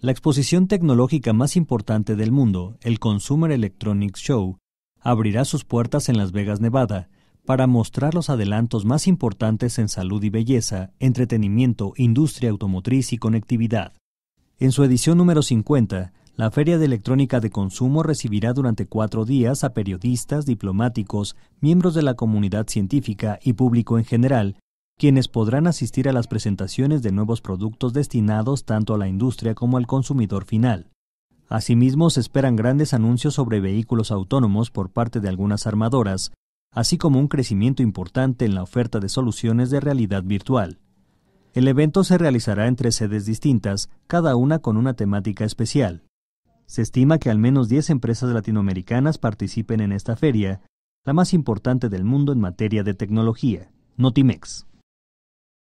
La exposición tecnológica más importante del mundo, el Consumer Electronics Show, abrirá sus puertas en Las Vegas, Nevada, para mostrar los adelantos más importantes en salud y belleza, entretenimiento, industria automotriz y conectividad. En su edición número 50, la Feria de Electrónica de Consumo recibirá durante cuatro días a periodistas, diplomáticos, miembros de la comunidad científica y público en general, quienes podrán asistir a las presentaciones de nuevos productos destinados tanto a la industria como al consumidor final. Asimismo, se esperan grandes anuncios sobre vehículos autónomos por parte de algunas armadoras, así como un crecimiento importante en la oferta de soluciones de realidad virtual. El evento se realizará en tres sedes distintas, cada una con una temática especial. Se estima que al menos 10 empresas latinoamericanas participen en esta feria, la más importante del mundo en materia de tecnología, Notimex.